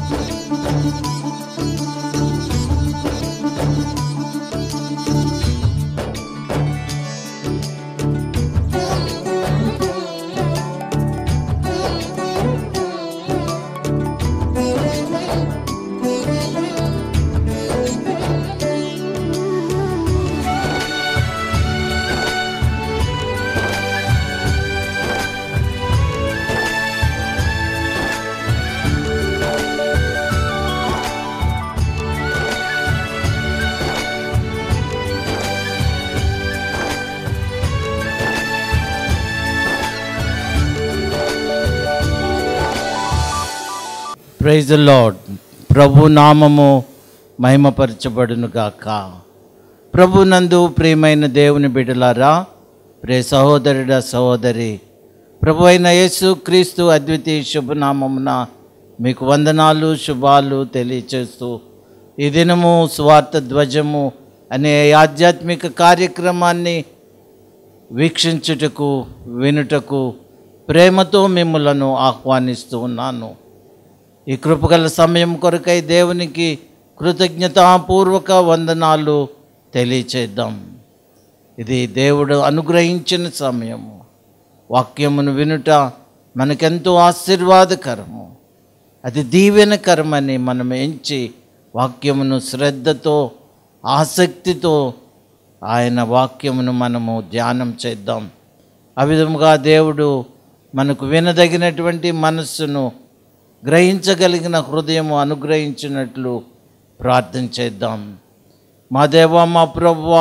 Música praise lord ప్రభు నామము మహిమపరచబడును గాక ప్రభు నందు ప్రియమైన దేవుని బిడలారా ప్రే సహోదరుడ సహోదరి ప్రభు అయిన యేసు క్రీస్తు అద్వితీయ శుభనామమున మీకు వందనాలు శుభాలు తెలియచేస్తూ ఈ దినము స్వార్థ ధ్వజము అనే ఆధ్యాత్మిక కార్యక్రమాన్ని వీక్షించుటకు వినుటకు ప్రేమతో మిమ్మలను ఆహ్వానిస్తూ ఉన్నాను ఈ కృపగల సమయం కొరకై దేవునికి కృతజ్ఞతాపూర్వక వందనాలు తెలియచేద్దాం ఇది దేవుడు అనుగ్రహించిన సమయము వాక్యమును వినుట మనకెంతో ఆశీర్వాదకరము అది దీవెనకరమని మనం ఎంచి వాక్యమును శ్రద్ధతో ఆసక్తితో ఆయన వాక్యమును మనము ధ్యానం చేద్దాం ఆ విధముగా దేవుడు మనకు వినదగినటువంటి మనస్సును గ్రహించగలిగిన హృదయం అనుగ్రహించినట్లు ప్రార్థన చేద్దాం మా దేవ మా ప్రభువ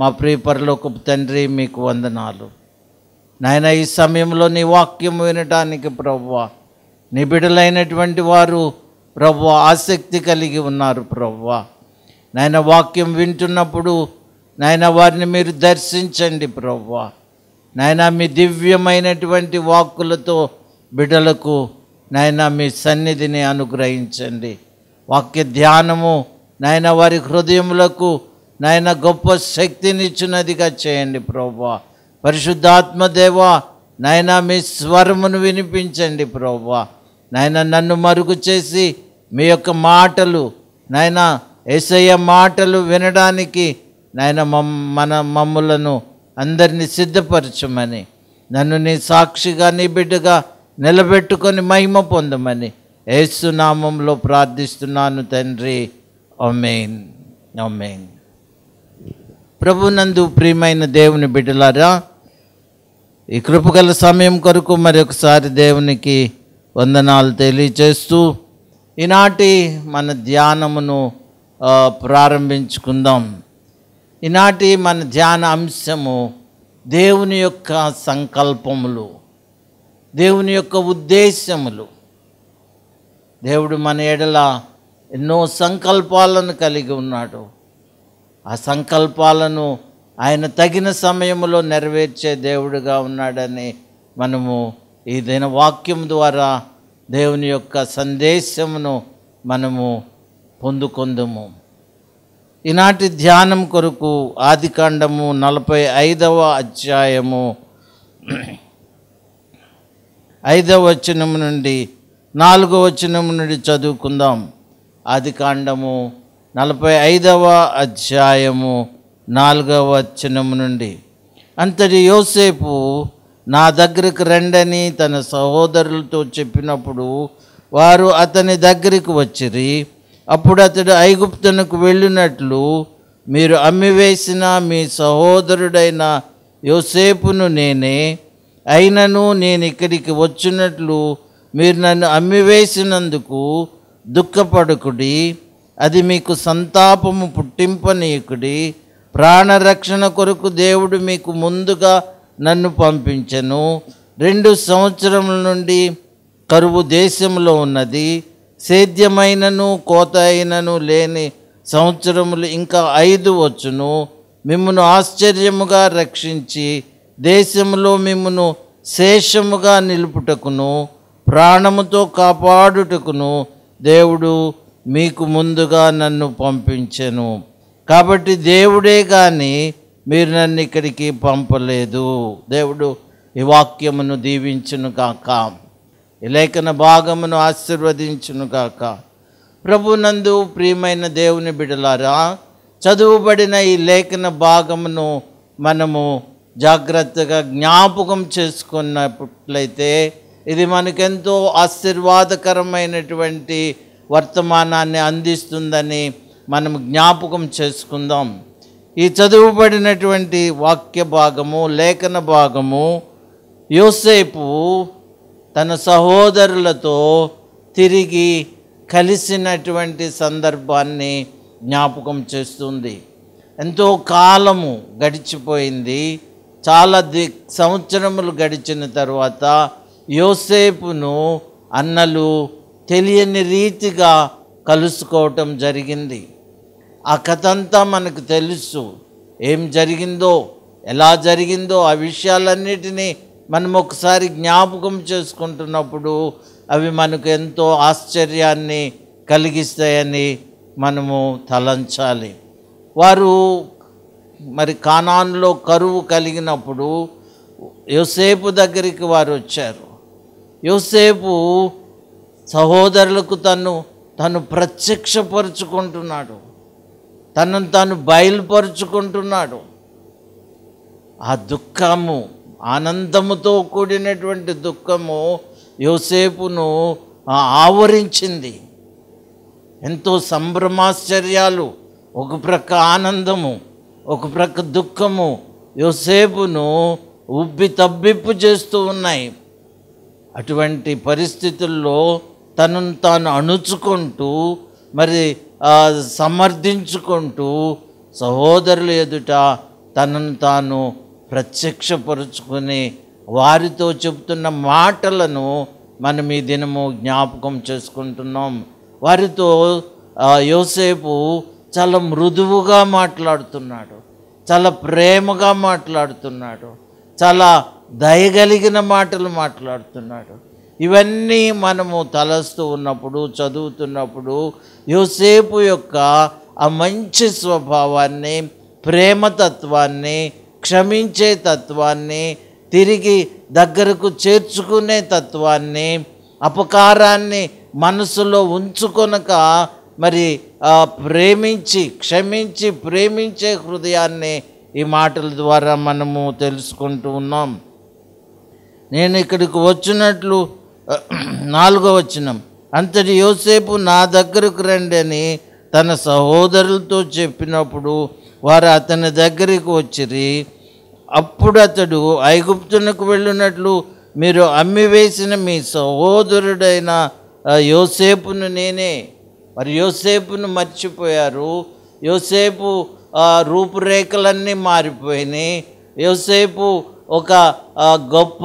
మా ప్రియపరలోకపు తండ్రి మీకు వందనాలు నాయన ఈ సమయంలో నీ వాక్యం వినటానికి ప్రభువ నీ బిడలైనటువంటి వారు ప్రభు ఆసక్తి కలిగి ఉన్నారు ప్రభువ నాయన వాక్యం వింటున్నప్పుడు నాయన వారిని మీరు దర్శించండి ప్రభువ నాయన మీ దివ్యమైనటువంటి వాక్కులతో బిడలకు నాయన మీ సన్నిధిని అనుగ్రహించండి వాక్య ధ్యానము నాయన వారి హృదయములకు నాయన గొప్ప శక్తినిచ్చినదిగా చేయండి ప్రభా పరిశుద్ధాత్మ నైనా నాయన మీ స్వరమును వినిపించండి ప్రభా నాయన నన్ను మరుగు చేసి మీ యొక్క మాటలు నాయన ఏసయ్య మాటలు వినడానికి నాయన మన మమ్ములను అందరినీ సిద్ధపరచమని నన్ను నీ సాక్షిగా నీ బిడ్డగా నిలబెట్టుకొని మహిమ పొందమని ఏసునామంలో ప్రార్థిస్తున్నాను తండ్రి ఒమేన్ ఒమేన్ ప్రభునందు ప్రియమైన దేవుని బిడ్డలారా ఈ కృపగల సమయం కొరకు మరొకసారి దేవునికి వందనాలు తెలియచేస్తూ ఈనాటి మన ధ్యానమును ప్రారంభించుకుందాం ఈనాటి మన ధ్యాన అంశము దేవుని యొక్క సంకల్పములు దేవుని యొక్క ఉద్దేశములు దేవుడు మన ఎడల ఎన్నో సంకల్పాలను కలిగి ఉన్నాడు ఆ సంకల్పాలను ఆయన తగిన సమయంలో నెరవేర్చే దేవుడుగా ఉన్నాడని మనము ఏదైనా వాక్యం ద్వారా దేవుని యొక్క సందేశమును మనము పొందుకొందుము ఈనాటి ధ్యానం కొరకు ఆదికాండము నలభై ఐదవ అధ్యాయము ఐదవ వచనం నుండి నాలుగో వచనం నుండి చదువుకుందాం ఆది కాండము నలభై ఐదవ అధ్యాయము నాలుగవ వచనం నుండి అంతటి యోసేపు నా దగ్గరికి రండని తన సహోదరులతో చెప్పినప్పుడు వారు అతని దగ్గరికి వచ్చిరి అప్పుడు అతడు ఐగుప్తునకు వెళ్ళినట్లు మీరు అమ్మివేసిన మీ సహోదరుడైన యోసేపును నేనే అయినను నేను ఇక్కడికి వచ్చినట్లు మీరు నన్ను అమ్మివేసినందుకు దుఃఖపడుకుడి అది మీకు సంతాపము పుట్టింపనీయకుడి ప్రాణరక్షణ కొరకు దేవుడు మీకు ముందుగా నన్ను పంపించను రెండు సంవత్సరముల నుండి కరువు దేశంలో ఉన్నది సేద్యమైనను కోత అయినను లేని సంవత్సరములు ఇంకా ఐదు వచ్చును మిమ్మను ఆశ్చర్యముగా రక్షించి దేశంలో మిమ్మను శేషముగా నిలుపుటకును ప్రాణముతో కాపాడుటకును దేవుడు మీకు ముందుగా నన్ను పంపించను కాబట్టి దేవుడే కానీ మీరు నన్ను ఇక్కడికి పంపలేదు దేవుడు ఈ వాక్యమును దీవించును కాక ఈ లేఖన భాగమును ఆశీర్వదించును కాక ప్రభునందు ప్రియమైన దేవుని బిడలారా చదువుబడిన ఈ లేఖన భాగమును మనము జాగ్రత్తగా జ్ఞాపకం చేసుకున్నట్లయితే ఇది మనకెంతో ఆశీర్వాదకరమైనటువంటి వర్తమానాన్ని అందిస్తుందని మనం జ్ఞాపకం చేసుకుందాం ఈ చదువుబడినటువంటి వాక్య భాగము లేఖన భాగము యోసేపు తన సహోదరులతో తిరిగి కలిసినటువంటి సందర్భాన్ని జ్ఞాపకం చేస్తుంది ఎంతో కాలము గడిచిపోయింది చాలా ది సంవత్సరములు గడిచిన తర్వాత యోసేపును అన్నలు తెలియని రీతిగా కలుసుకోవటం జరిగింది ఆ కథ అంతా మనకు తెలుసు ఏం జరిగిందో ఎలా జరిగిందో ఆ విషయాలన్నిటినీ మనం ఒకసారి జ్ఞాపకం చేసుకుంటున్నప్పుడు అవి మనకు ఎంతో ఆశ్చర్యాన్ని కలిగిస్తాయని మనము తలంచాలి వారు మరి కానాన్లో కరువు కలిగినప్పుడు యోసేపు దగ్గరికి వారు వచ్చారు యోసేపు సహోదరులకు తను తను ప్రత్యక్షపరుచుకుంటున్నాడు తనను తాను బయలుపరుచుకుంటున్నాడు ఆ దుఃఖము ఆనందముతో కూడినటువంటి దుఃఖము యోసేపును ఆవరించింది ఎంతో సంభ్రమాశ్చర్యాలు ఒక ప్రక్క ఆనందము ఒక ప్రక్క దుఃఖము యోసేపును ఉబ్బి తబ్బిప్పు చేస్తూ ఉన్నాయి అటువంటి పరిస్థితుల్లో తనను తాను అణుచుకుంటూ మరి సమర్థించుకుంటూ సహోదరుల ఎదుట తనను తాను ప్రత్యక్షపరుచుకుని వారితో చెబుతున్న మాటలను మనం ఈ దినము జ్ఞాపకం చేసుకుంటున్నాం వారితో యోసేపు చాలా మృదువుగా మాట్లాడుతున్నాడు చాలా ప్రేమగా మాట్లాడుతున్నాడు చాలా దయగలిగిన మాటలు మాట్లాడుతున్నాడు ఇవన్నీ మనము తలస్తూ ఉన్నప్పుడు చదువుతున్నప్పుడు యోసేపు యొక్క ఆ మంచి స్వభావాన్ని ప్రేమతత్వాన్ని క్షమించే తత్వాన్ని తిరిగి దగ్గరకు చేర్చుకునే తత్వాన్ని అపకారాన్ని మనసులో ఉంచుకొనక మరి ప్రేమించి క్షమించి ప్రేమించే హృదయాన్ని ఈ మాటల ద్వారా మనము తెలుసుకుంటూ ఉన్నాం నేను ఇక్కడికి వచ్చినట్లు నాలుగో వచ్చినం అంతటి యోసేపు నా దగ్గరకు రండి అని తన సహోదరులతో చెప్పినప్పుడు వారు అతని దగ్గరికి వచ్చిరి అప్పుడు అతడు ఐగుప్తునకు వెళ్ళినట్లు మీరు అమ్మివేసిన మీ సహోదరుడైన యోసేపును నేనే మరి యోసేపును మర్చిపోయారు యోసేపు రూపురేఖలన్నీ మారిపోయినాయి యోసేపు ఒక గొప్ప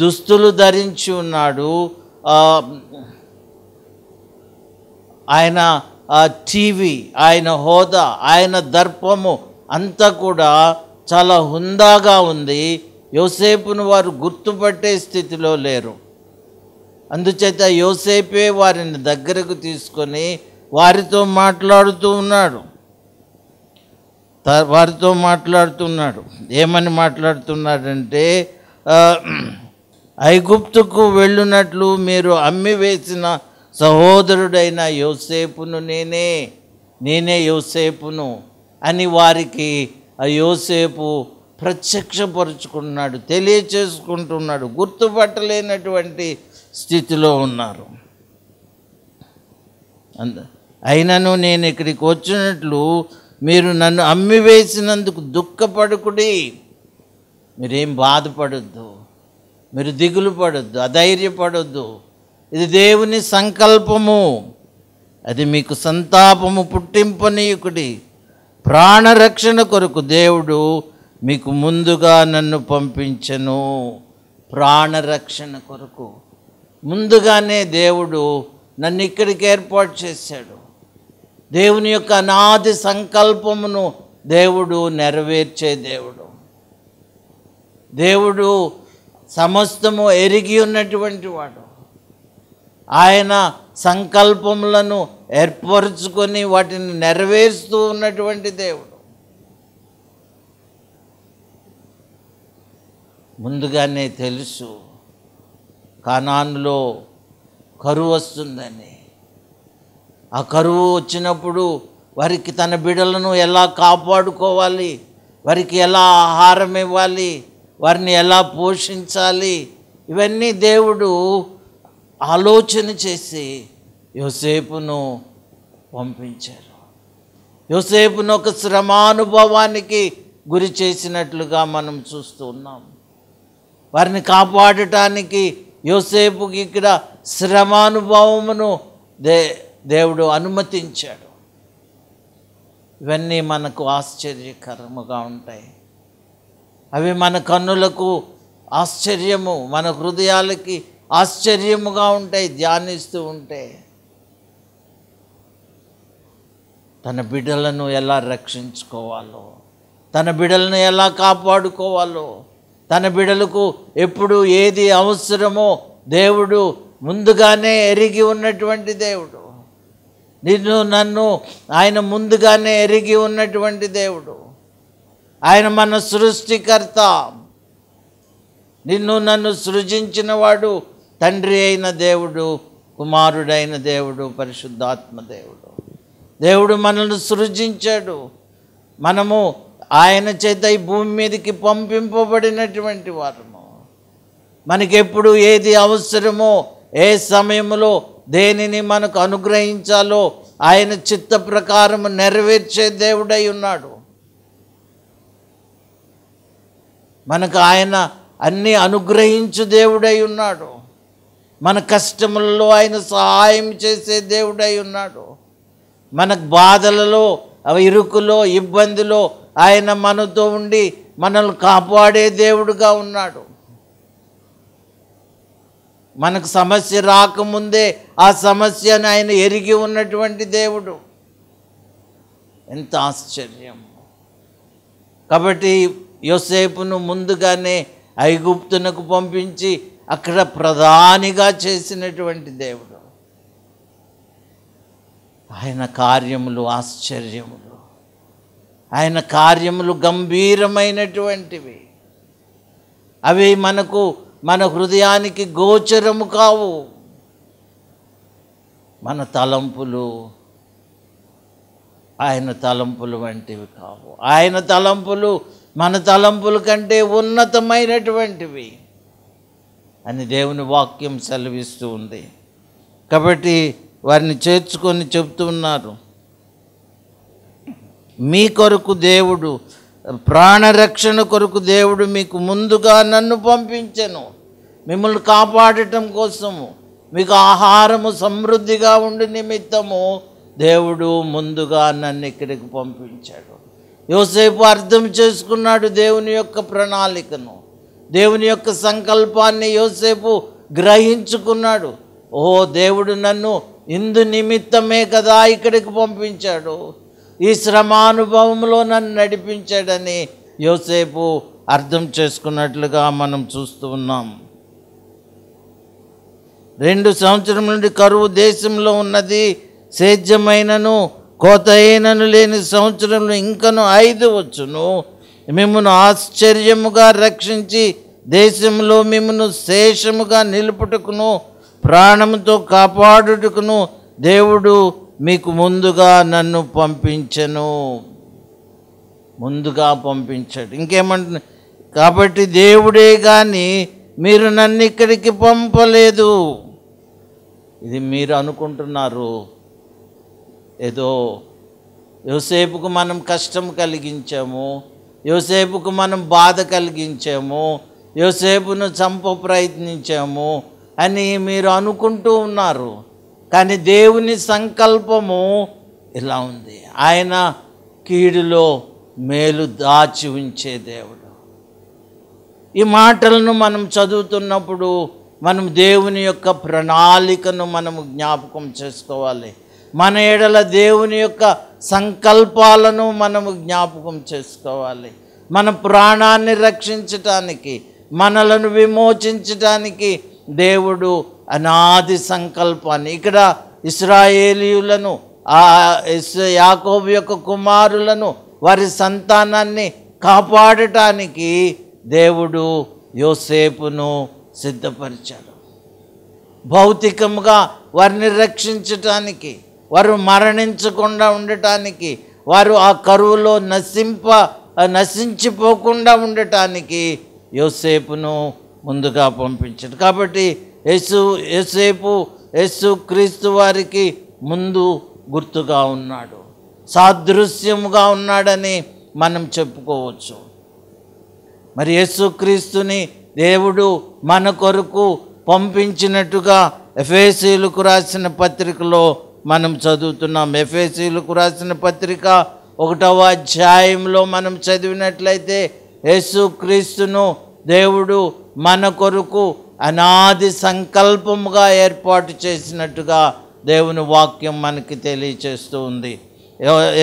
దుస్తులు ధరించి ఉన్నాడు ఆయన టీవీ ఆయన హోదా ఆయన దర్పము అంతా కూడా చాలా హుందాగా ఉంది యోసేపును వారు గుర్తుపట్టే స్థితిలో లేరు అందుచేత యోసేపే వారిని దగ్గరకు తీసుకొని వారితో మాట్లాడుతూ ఉన్నాడు వారితో మాట్లాడుతున్నాడు ఏమని మాట్లాడుతున్నాడంటే ఐగుప్తుకు వెళ్ళునట్లు మీరు అమ్మి వేసిన సహోదరుడైన యోసేపును నేనే నేనే యోసేపును అని వారికి ఆ యోసేపు ప్రత్యక్షపరుచుకున్నాడు తెలియచేసుకుంటున్నాడు గుర్తుపట్టలేనటువంటి స్థితిలో ఉన్నారు అయినను నేను ఇక్కడికి వచ్చినట్లు మీరు నన్ను అమ్మివేసినందుకు దుఃఖపడుకుడి మీరేం బాధపడద్దు మీరు దిగులు పడద్దు అధైర్యపడద్దు ఇది దేవుని సంకల్పము అది మీకు సంతాపము పుట్టింపనీయుకుడి ప్రాణరక్షణ కొరకు దేవుడు మీకు ముందుగా నన్ను పంపించను ప్రాణరక్షణ కొరకు ముందుగానే దేవుడు నన్ను ఇక్కడికి ఏర్పాటు చేశాడు దేవుని యొక్క అనాది సంకల్పమును దేవుడు నెరవేర్చే దేవుడు దేవుడు సమస్తము ఎరిగి ఉన్నటువంటి వాడు ఆయన సంకల్పములను ఏర్పరచుకొని వాటిని నెరవేరుస్తూ ఉన్నటువంటి దేవుడు ముందుగానే తెలుసు కానాన్లో కరువు వస్తుందని ఆ కరువు వచ్చినప్పుడు వారికి తన బిడలను ఎలా కాపాడుకోవాలి వారికి ఎలా ఆహారం ఇవ్వాలి వారిని ఎలా పోషించాలి ఇవన్నీ దేవుడు ఆలోచన చేసి యోసేపును పంపించారు యోసేపును ఒక శ్రమానుభవానికి గురి చేసినట్లుగా మనం చూస్తూ ఉన్నాం వారిని కాపాడటానికి యోసేపుకి ఇక్కడ శ్రమానుభవమును దే దేవుడు అనుమతించాడు ఇవన్నీ మనకు ఆశ్చర్యకరముగా ఉంటాయి అవి మన కన్నులకు ఆశ్చర్యము మన హృదయాలకి ఆశ్చర్యముగా ఉంటాయి ధ్యానిస్తూ ఉంటే తన బిడ్డలను ఎలా రక్షించుకోవాలో తన బిడ్డలను ఎలా కాపాడుకోవాలో తన బిడలకు ఎప్పుడు ఏది అవసరమో దేవుడు ముందుగానే ఎరిగి ఉన్నటువంటి దేవుడు నిన్ను నన్ను ఆయన ముందుగానే ఎరిగి ఉన్నటువంటి దేవుడు ఆయన మన సృష్టికర్త నిన్ను నన్ను సృజించినవాడు తండ్రి అయిన దేవుడు కుమారుడైన దేవుడు పరిశుద్ధాత్మ దేవుడు దేవుడు మనల్ని సృజించాడు మనము ఆయన చేత ఈ భూమి మీదకి పంపింపబడినటువంటి వారము మనకెప్పుడు ఏది అవసరమో ఏ సమయంలో దేనిని మనకు అనుగ్రహించాలో ఆయన చిత్త ప్రకారం నెరవేర్చే దేవుడై ఉన్నాడు మనకు ఆయన అన్నీ అనుగ్రహించు దేవుడై ఉన్నాడు మన కష్టములలో ఆయన సహాయం చేసే దేవుడై ఉన్నాడు మన బాధలలో ఇరుకులో ఇబ్బందిలో ఆయన మనతో ఉండి మనల్ని కాపాడే దేవుడుగా ఉన్నాడు మనకు సమస్య రాకముందే ఆ సమస్యను ఆయన ఎరిగి ఉన్నటువంటి దేవుడు ఎంత ఆశ్చర్యం కాబట్టి యోసేపును ముందుగానే ఐగుప్తునకు పంపించి అక్కడ ప్రధానిగా చేసినటువంటి దేవుడు ఆయన కార్యములు ఆశ్చర్యములు ఆయన కార్యములు గంభీరమైనటువంటివి అవి మనకు మన హృదయానికి గోచరము కావు మన తలంపులు ఆయన తలంపులు వంటివి కావు ఆయన తలంపులు మన తలంపుల కంటే ఉన్నతమైనటువంటివి అని దేవుని వాక్యం సెలవిస్తూ ఉంది కాబట్టి వారిని చేర్చుకొని చెప్తున్నారు మీ కొరకు దేవుడు ప్రాణరక్షణ కొరకు దేవుడు మీకు ముందుగా నన్ను పంపించను మిమ్మల్ని కాపాడటం కోసము మీకు ఆహారము సమృద్ధిగా ఉండి నిమిత్తము దేవుడు ముందుగా నన్ను ఇక్కడికి పంపించాడు యోసేపు అర్థం చేసుకున్నాడు దేవుని యొక్క ప్రణాళికను దేవుని యొక్క సంకల్పాన్ని యోసేపు గ్రహించుకున్నాడు ఓహో దేవుడు నన్ను ఇందు నిమిత్తమే కదా ఇక్కడికి పంపించాడు ఈ శ్రమానుభవంలో నన్ను నడిపించాడని యోసేపు అర్థం చేసుకున్నట్లుగా మనం చూస్తూ ఉన్నాం రెండు సంవత్సరం నుండి కరువు దేశంలో ఉన్నది సేద్యమైనను కోత అయినను లేని సంవత్సరంలో ఇంకను ఐదు వచ్చును మిమ్మను ఆశ్చర్యముగా రక్షించి దేశంలో మిమ్మను శేషముగా నిలుపుటకును ప్రాణముతో కాపాడుటకును దేవుడు మీకు ముందుగా నన్ను పంపించను ముందుగా పంపించాడు ఇంకేమంటు కాబట్టి దేవుడే కానీ మీరు నన్ను ఇక్కడికి పంపలేదు ఇది మీరు అనుకుంటున్నారు ఏదో యోసేపుకు మనం కష్టం కలిగించాము యోసేపుకు మనం బాధ కలిగించాము యోసేపును చంప ప్రయత్నించాము అని మీరు అనుకుంటూ ఉన్నారు కానీ దేవుని సంకల్పము ఇలా ఉంది ఆయన కీడులో మేలు దాచి ఉంచే దేవుడు ఈ మాటలను మనం చదువుతున్నప్పుడు మనం దేవుని యొక్క ప్రణాళికను మనము జ్ఞాపకం చేసుకోవాలి మన ఏడల దేవుని యొక్క సంకల్పాలను మనము జ్ఞాపకం చేసుకోవాలి మన ప్రాణాన్ని రక్షించటానికి మనలను విమోచించటానికి దేవుడు అనాది సంకల్పాన్ని ఇక్కడ ఇస్రాయేలీయులను ఆ యాకోబు యొక్క కుమారులను వారి సంతానాన్ని కాపాడటానికి దేవుడు యోసేపును సిద్ధపరిచాడు భౌతికంగా వారిని రక్షించటానికి వారు మరణించకుండా ఉండటానికి వారు ఆ కరువులో నశింప నశించిపోకుండా ఉండటానికి యోసేపును ముందుగా పంపించాడు కాబట్టి యేసు యేసేపు యేసు క్రీస్తు వారికి ముందు గుర్తుగా ఉన్నాడు సాదృశ్యముగా ఉన్నాడని మనం చెప్పుకోవచ్చు మరి యేసుక్రీస్తుని దేవుడు మన కొరకు పంపించినట్టుగా ఎఫేసీలకు రాసిన పత్రికలో మనం చదువుతున్నాం ఎఫేసీలకు రాసిన పత్రిక ఒకటవ అధ్యాయంలో మనం చదివినట్లయితే యేసుక్రీస్తును దేవుడు మన కొరకు అనాది సంకల్పముగా ఏర్పాటు చేసినట్టుగా దేవుని వాక్యం మనకి తెలియచేస్తూ ఉంది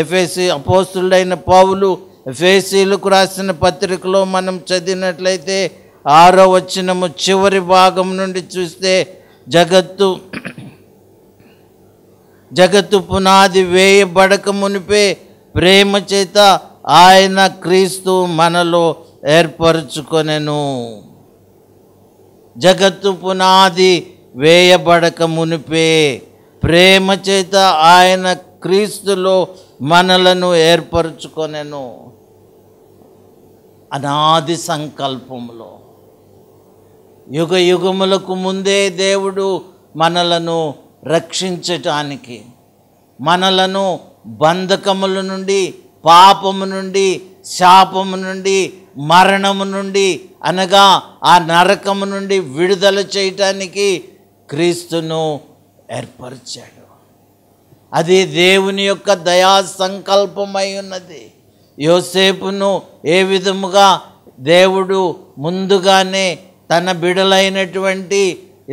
ఎఫేసి అపోస్తుడైన పావులు ఎఫేసీలకు రాసిన పత్రికలో మనం చదివినట్లయితే ఆరో వచ్చినము చివరి భాగం నుండి చూస్తే జగత్తు జగత్తు పునాది వేయబడక మునిపే ప్రేమ చేత ఆయన క్రీస్తు మనలో ఏర్పరచుకొనెను జగత్తు పునాది వేయబడక మునిపే ప్రేమ చేత ఆయన క్రీస్తులో మనలను ఏర్పరచుకొనెను అనాది సంకల్పంలో యుగ యుగములకు ముందే దేవుడు మనలను రక్షించటానికి మనలను బంధకముల నుండి పాపము నుండి శాపము నుండి మరణము నుండి అనగా ఆ నరకము నుండి విడుదల చేయటానికి క్రీస్తును ఏర్పరిచాడు అది దేవుని యొక్క దయా సంకల్పమై ఉన్నది యోసేపును ఏ విధముగా దేవుడు ముందుగానే తన బిడలైనటువంటి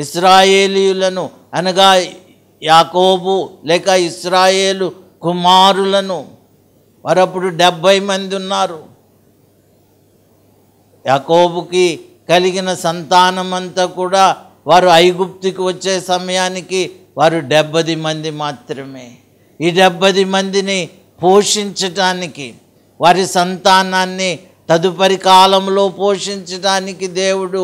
ఇస్రాయేలీయులను అనగా యాకోబు లేక ఇస్రాయేలు కుమారులను వారు అప్పుడు డెబ్భై మంది ఉన్నారు యాకోబుకి కలిగిన సంతానమంతా కూడా వారు ఐగుప్తికి వచ్చే సమయానికి వారు డెబ్బది మంది మాత్రమే ఈ డెబ్బది మందిని పోషించటానికి వారి సంతానాన్ని తదుపరి కాలంలో పోషించడానికి దేవుడు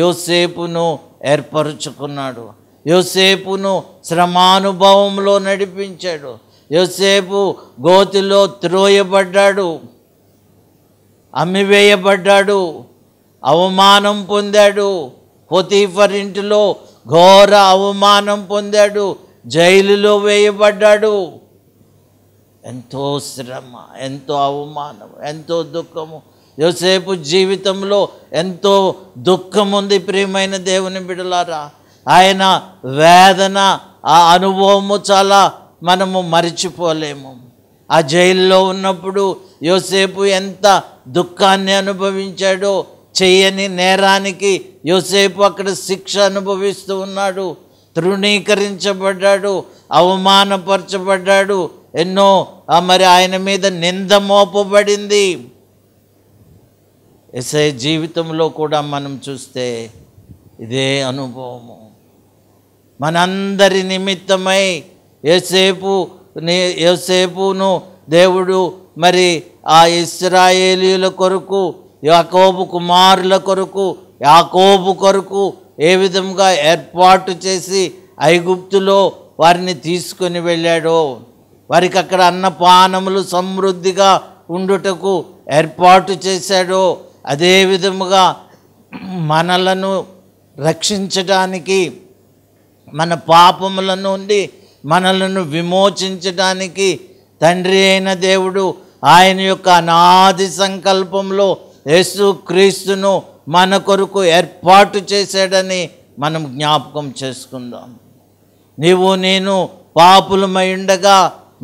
యోసేపును ఏర్పరుచుకున్నాడు యోసేపును శ్రమానుభవంలో నడిపించాడు యోసేపు గోతిలో త్రోయబడ్డాడు అమ్మివేయబడ్డాడు అవమానం పొందాడు పొతీఫర్ ఇంటిలో ఘోర అవమానం పొందాడు జైలులో వేయబడ్డాడు ఎంతో శ్రమ ఎంతో అవమానం ఎంతో దుఃఖము యోసేపు జీవితంలో ఎంతో దుఃఖం ఉంది ప్రియమైన దేవుని బిడలారా ఆయన వేదన ఆ అనుభవము చాలా మనము మరిచిపోలేము ఆ జైల్లో ఉన్నప్పుడు యోసేపు ఎంత దుఃఖాన్ని అనుభవించాడో చేయని నేరానికి యోసేపు అక్కడ శిక్ష అనుభవిస్తూ ఉన్నాడు తృణీకరించబడ్డాడు అవమానపరచబడ్డాడు ఎన్నో మరి ఆయన మీద నింద మోపబడింది ఎస్ఐ జీవితంలో కూడా మనం చూస్తే ఇదే అనుభవము మనందరి నిమిత్తమై ఏసేపు నీ ఏసేపును దేవుడు మరి ఆ ఇస్రాయేలీల కొరకు యాకోబు కుమారుల కొరకు యాకోబు కొరకు ఏ విధంగా ఏర్పాటు చేసి ఐగుప్తులో వారిని తీసుకొని వెళ్ళాడో వారికి అక్కడ అన్నపానములు సమృద్ధిగా ఉండుటకు ఏర్పాటు చేశాడో అదే విధముగా మనలను రక్షించడానికి మన పాపముల నుండి మనలను విమోచించడానికి తండ్రి అయిన దేవుడు ఆయన యొక్క అనాది సంకల్పంలో యేసు క్రీస్తును మన కొరకు ఏర్పాటు చేశాడని మనం జ్ఞాపకం చేసుకుందాం నీవు నేను పాపులమై ఉండగా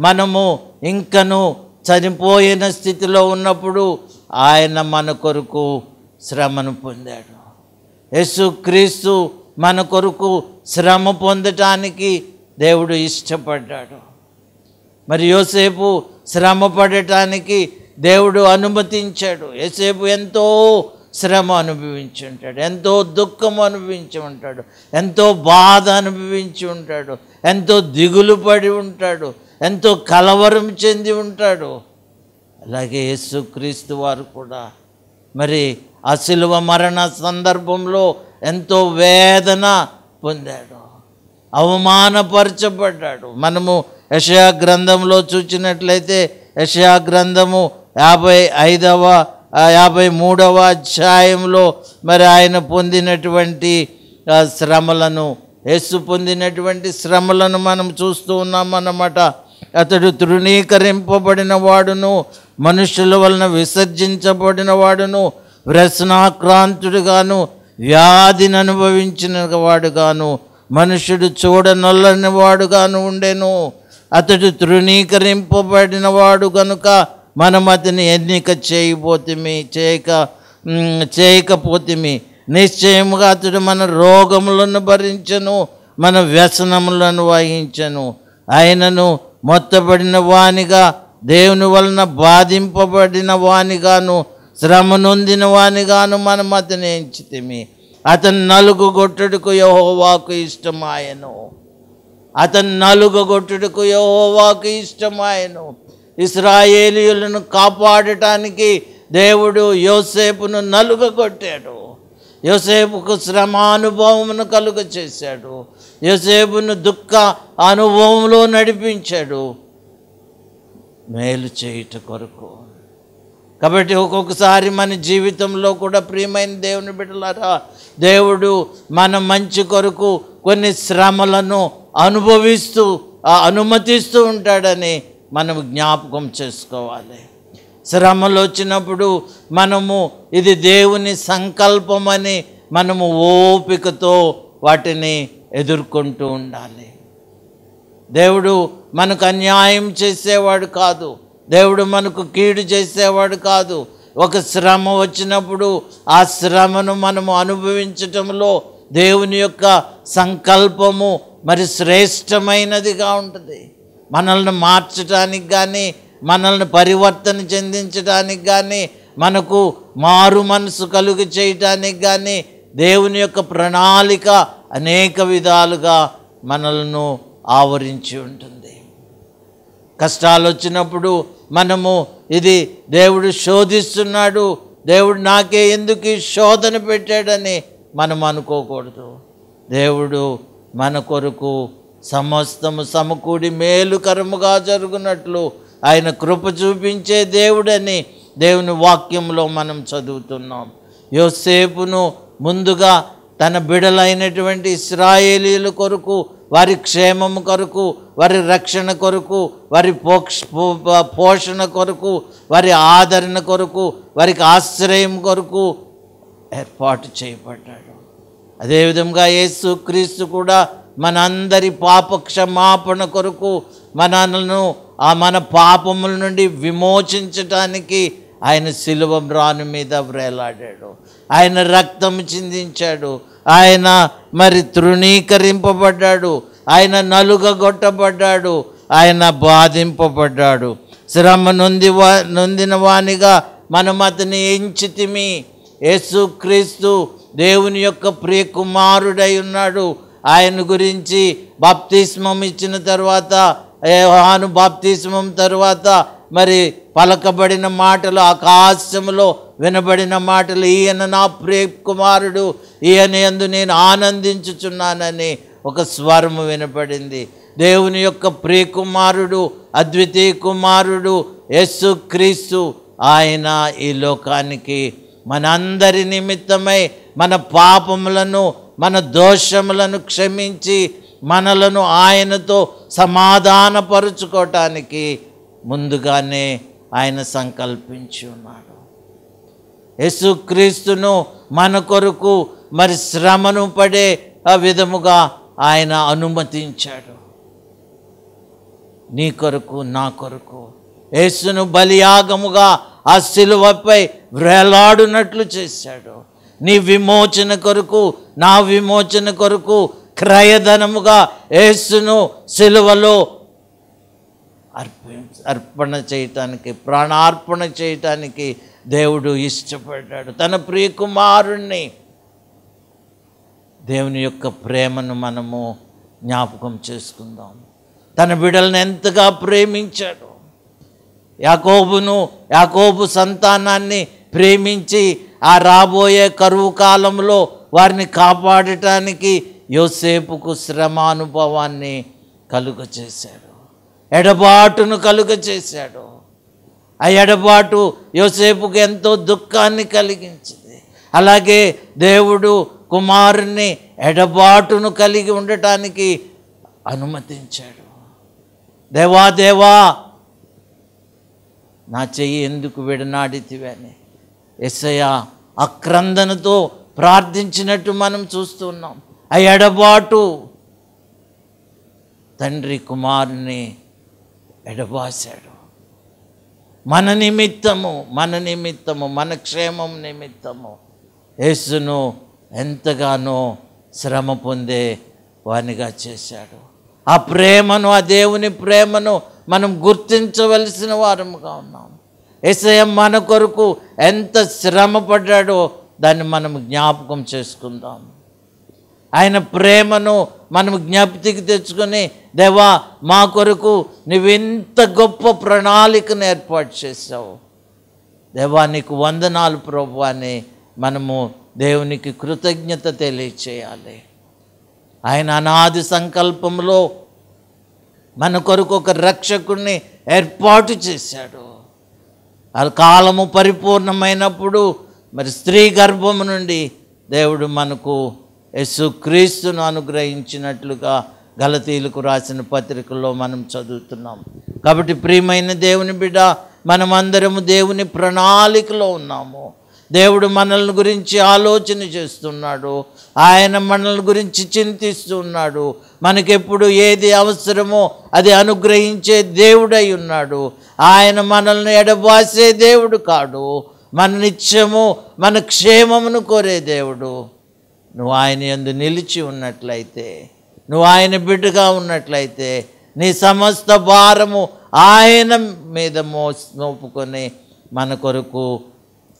మనము ఇంకను చనిపోయిన స్థితిలో ఉన్నప్పుడు ఆయన మన కొరకు శ్రమను పొందాడు యేసు క్రీస్తు మన కొరకు శ్రమ పొందటానికి దేవుడు ఇష్టపడ్డాడు మరి యోసేపు శ్రమ పడటానికి దేవుడు అనుమతించాడు యోసేపు ఎంతో శ్రమ అనుభవించి ఉంటాడు ఎంతో దుఃఖం అనుభవించి ఉంటాడు ఎంతో బాధ అనుభవించి ఉంటాడు ఎంతో దిగులు పడి ఉంటాడు ఎంతో కలవరం చెంది ఉంటాడు అలాగే యేసుక్రీస్తు వారు కూడా మరి ఆ శిలువ మరణ సందర్భంలో ఎంతో వేదన పొందాడు అవమానపరచబడ్డాడు మనము యషయా గ్రంథంలో చూచినట్లయితే యషయా గ్రంథము యాభై ఐదవ యాభై మూడవ అధ్యాయంలో మరి ఆయన పొందినటువంటి శ్రమలను యేసు పొందినటువంటి శ్రమలను మనం చూస్తూ ఉన్నామన్నమాట అతడు తృణీకరింపబడిన వాడును మనుషుల వలన విసర్జించబడిన వాడును వ్యసనాక్రాంతుడుగాను వ్యాధిని అనుభవించిన వాడుగాను మనుషుడు నల్లని వాడుగాను ఉండెను అతడు తృణీకరింపబడిన వాడు కనుక మనం అతని ఎన్నిక చేయబోతుమి చేయక చేయకపోతిమి నిశ్చయముగా అతడు మన రోగములను భరించను మన వ్యసనములను వహించను ఆయనను మొత్తబడిన వానిగా దేవుని వలన బాధింపబడిన వానిగాను శ్రమ నొందిన వానిగాను మనం అతని ఎంచితిమి అతను నలుగుగొట్టుటకు యహోవాకు ఇష్టమాయను అతను నలుగుగొట్టుటకు యహోవాకు ఇష్టమాయను ఇస్రాయేలీయులను కాపాడటానికి దేవుడు యోసేపును నలుగగొట్టాడు యోసేపుకు శ్రమ అనుభవమును కలుగ చేశాడు యోసేపును దుఃఖ అనుభవంలో నడిపించాడు మేలు చేయుట కొరకు కాబట్టి ఒక్కొక్కసారి మన జీవితంలో కూడా ప్రియమైన దేవుని బిడ్డలారా దేవుడు మన మంచి కొరకు కొన్ని శ్రమలను అనుభవిస్తూ అనుమతిస్తూ ఉంటాడని మనం జ్ఞాపకం చేసుకోవాలి శ్రమలు వచ్చినప్పుడు మనము ఇది దేవుని సంకల్పమని మనము ఓపికతో వాటిని ఎదుర్కొంటూ ఉండాలి దేవుడు మనకు అన్యాయం చేసేవాడు కాదు దేవుడు మనకు కీడు చేసేవాడు కాదు ఒక శ్రమ వచ్చినప్పుడు ఆ శ్రమను మనము అనుభవించటంలో దేవుని యొక్క సంకల్పము మరి శ్రేష్టమైనదిగా ఉంటుంది మనల్ని మార్చటానికి కానీ మనల్ని పరివర్తన చెందించడానికి కానీ మనకు మారు మనసు కలుగు చేయటానికి కానీ దేవుని యొక్క ప్రణాళిక అనేక విధాలుగా మనల్ని ఆవరించి ఉంటుంది కష్టాలు వచ్చినప్పుడు మనము ఇది దేవుడు శోధిస్తున్నాడు దేవుడు నాకే ఎందుకు ఈ శోధన పెట్టాడని మనం అనుకోకూడదు దేవుడు మన కొరకు సమస్తము సమకూడి మేలుకరముగా జరుగునట్లు ఆయన కృప చూపించే దేవుడని దేవుని వాక్యంలో మనం చదువుతున్నాం యోసేపును ముందుగా తన బిడలైనటువంటి ఇస్రాయేలీల కొరకు వారి క్షేమం కొరకు వారి రక్షణ కొరకు వారి పోక్ష పోషణ కొరకు వారి ఆదరణ కొరకు వారికి ఆశ్రయం కొరకు ఏర్పాటు చేయబడ్డాడు అదేవిధంగా యేసు క్రీస్తు కూడా మనందరి పాప క్షమాపణ కొరకు మనను ఆ మన పాపముల నుండి విమోచించటానికి ఆయన శిలువ రాను మీద వ్రేలాడాడు ఆయన రక్తం చిందించాడు ఆయన మరి తృణీకరింపబడ్డాడు ఆయన నలుగగొట్టబడ్డాడు ఆయన బాధింపబడ్డాడు శ్రమ నొంది వా నొందిన వానిగా మనం అతని ఎంచితిమి యేసుక్రీస్తు దేవుని యొక్క ప్రియ కుమారుడై ఉన్నాడు ఆయన గురించి బాప్తిస్మం ఇచ్చిన తర్వాత హాను బాప్తిస్మం తర్వాత మరి పలకబడిన మాటలు ఆకాశంలో వినబడిన మాటలు ఈయన నా ప్రియ కుమారుడు ఈయన ఎందు నేను ఆనందించుచున్నానని ఒక స్వరము వినపడింది దేవుని యొక్క ప్రే కుమారుడు అద్వితీయ కుమారుడు యస్సు క్రీస్తు ఆయన ఈ లోకానికి మనందరి నిమిత్తమై మన పాపములను మన దోషములను క్షమించి మనలను ఆయనతో సమాధానపరుచుకోవటానికి ముందుగానే ఆయన సంకల్పించున్నాడు యేసుక్రీస్తును మన కొరకు మరి శ్రమను పడే ఆ విధముగా ఆయన అనుమతించాడు నీ కొరకు నా కొరకు యేసును బలియాగముగా ఆ శిలువపై వ్రేలాడునట్లు చేశాడు నీ విమోచన కొరకు నా విమోచన కొరకు క్రయధనముగా యేసును శిలువలో అర్పి అర్పణ చేయటానికి ప్రాణార్పణ చేయటానికి దేవుడు ఇష్టపడ్డాడు తన ప్రియకుమారుణ్ణి దేవుని యొక్క ప్రేమను మనము జ్ఞాపకం చేసుకుందాం తన బిడలను ఎంతగా ప్రేమించాడు యాకోబును యాకోబు సంతానాన్ని ప్రేమించి ఆ రాబోయే కరువు కాలంలో వారిని కాపాడటానికి యోసేపుకు శ్రమానుభవాన్ని కలుగ చేశాడు ఎడబాటును కలుగ చేశాడు ఆ ఎడబాటు యోసేపుకి ఎంతో దుఃఖాన్ని కలిగించింది అలాగే దేవుడు కుమారుణ్ణి ఎడబాటును కలిగి ఉండటానికి అనుమతించాడు దేవా దేవా నా చెయ్యి ఎందుకు విడనాడితివని ఎస్సయ అక్రందనతో ప్రార్థించినట్టు మనం చూస్తున్నాం ఆ ఎడబాటు తండ్రి కుమారుని ఎడబాశాడు మన నిమిత్తము మన నిమిత్తము మన క్షేమం నిమిత్తము యేసును ఎంతగానో శ్రమ పొందే వానిగా చేశాడు ఆ ప్రేమను ఆ దేవుని ప్రేమను మనం గుర్తించవలసిన వారముగా ఉన్నాం ఏసయ మన కొరకు ఎంత శ్రమ పడ్డాడో దాన్ని మనం జ్ఞాపకం చేసుకుందాము ఆయన ప్రేమను మనం జ్ఞాపతికి తెచ్చుకొని దేవా మా కొరకు నువ్వెంత గొప్ప ప్రణాళికను ఏర్పాటు చేసావు దేవా నీకు వందనాలు ప్రభు అని మనము దేవునికి కృతజ్ఞత తెలియచేయాలి ఆయన అనాది సంకల్పంలో మన కొరకు ఒక రక్షకుడిని ఏర్పాటు చేశాడు కాలము పరిపూర్ణమైనప్పుడు మరి స్త్రీ గర్భము నుండి దేవుడు మనకు యేసుక్రీస్తును అనుగ్రహించినట్లుగా గలతీలకు రాసిన పత్రికల్లో మనం చదువుతున్నాం కాబట్టి ప్రియమైన దేవుని బిడ్డ మనమందరము దేవుని ప్రణాళికలో ఉన్నాము దేవుడు మనల్ని గురించి ఆలోచన చేస్తున్నాడు ఆయన మనల్ని గురించి చింతిస్తున్నాడు మనకెప్పుడు ఏది అవసరమో అది అనుగ్రహించే దేవుడై ఉన్నాడు ఆయన మనల్ని ఎడబాసే దేవుడు కాడు మన నిత్యము మన క్షేమమును కోరే దేవుడు నువ్వు ఆయన ఎందు నిలిచి ఉన్నట్లయితే నువ్వు ఆయన బిడ్డగా ఉన్నట్లయితే నీ సమస్త భారము ఆయన మీద మో మోపుకొని మన కొరకు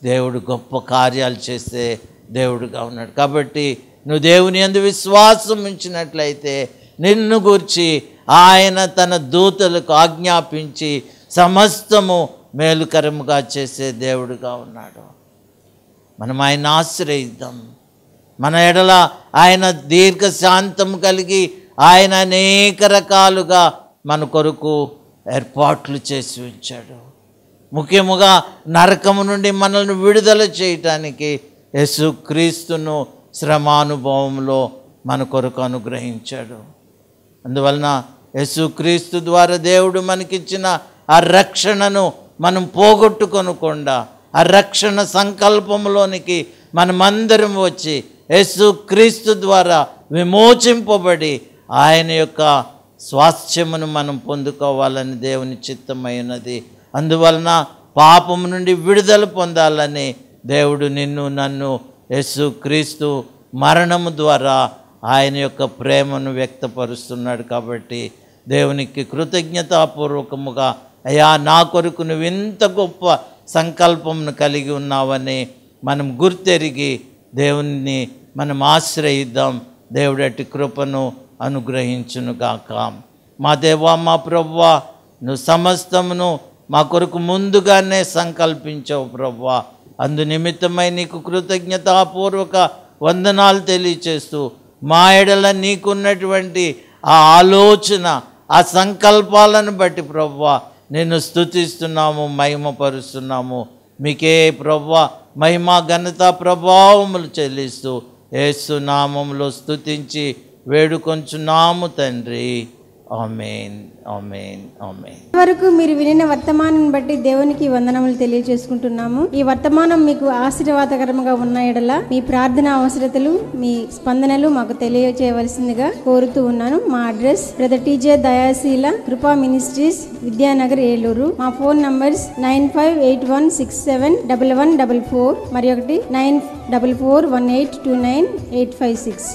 దేవుడు గొప్ప కార్యాలు చేస్తే దేవుడుగా ఉన్నాడు కాబట్టి నువ్వు దేవుని ఎందు విశ్వాసం ఉంచినట్లయితే నిన్ను గురించి ఆయన తన దూతలకు ఆజ్ఞాపించి సమస్తము మేలుకరముగా చేసే దేవుడుగా ఉన్నాడు మనం ఆయన ఆశ్రయిద్దాం మన ఎడల ఆయన దీర్ఘశాంతం కలిగి ఆయన అనేక రకాలుగా మన కొరకు ఏర్పాట్లు చేసి ఉంచాడు ముఖ్యముగా నరకము నుండి మనల్ని విడుదల చేయటానికి యేసుక్రీస్తును శ్రమానుభవంలో మన కొరకు అనుగ్రహించాడు అందువలన యేసుక్రీస్తు ద్వారా దేవుడు మనకిచ్చిన ఆ రక్షణను మనం పోగొట్టుకొనకుండా ఆ రక్షణ సంకల్పంలోనికి మనమందరం వచ్చి యేసు క్రీస్తు ద్వారా విమోచింపబడి ఆయన యొక్క స్వాస్థ్యమును మనం పొందుకోవాలని దేవుని చిత్తమైనది అందువలన పాపము నుండి విడుదల పొందాలని దేవుడు నిన్ను నన్ను యస్సు క్రీస్తు మరణము ద్వారా ఆయన యొక్క ప్రేమను వ్యక్తపరుస్తున్నాడు కాబట్టి దేవునికి కృతజ్ఞతాపూర్వకముగా అయ్యా నా కొరకు నువ్వు ఇంత గొప్ప సంకల్పంను కలిగి ఉన్నావని మనం గుర్తెరిగి దేవుణ్ణి మనం ఆశ్రయిద్దాం దేవుడటి కృపను అనుగ్రహించునుగాక మా దేవా మా ప్రవ్వ నువ్వు సమస్తమును మా కొరకు ముందుగానే సంకల్పించావు ప్రవ్వ అందు నిమిత్తమై నీకు కృతజ్ఞతాపూర్వక వందనాలు తెలియచేస్తూ మా ఎడల నీకున్నటువంటి ఆ ఆలోచన ఆ సంకల్పాలను బట్టి ప్రవ్వ నేను స్థుతిస్తున్నాము మహిమపరుస్తున్నాము మీకే ప్రవ్వ మహిమా ఘనత ప్రభావములు చెల్లిస్తూ ఏసునామంలో స్థుతించి వేడుకొంచున్నాము తండ్రి వరకు మీరు వినిన వర్తమానం బట్టి దేవునికి వందనములు తెలియజేసుకుంటున్నాము ఈ వర్తమానం మీకు ఆశీర్వాదకరంగా ఉన్న ఎడల మీ ప్రార్థన అవసరతలు మీ స్పందనలు మాకు తెలియజేయవలసిందిగా కోరుతూ ఉన్నాను మా అడ్రస్ బ్రదర్ టీజే దయాశీల కృపా మినిస్ట్రీస్ విద్యానగర్ ఏలూరు మా phone numbers nine five eight one six seven double one double four మరి ఒకటి nine double four one eight two nine eight five six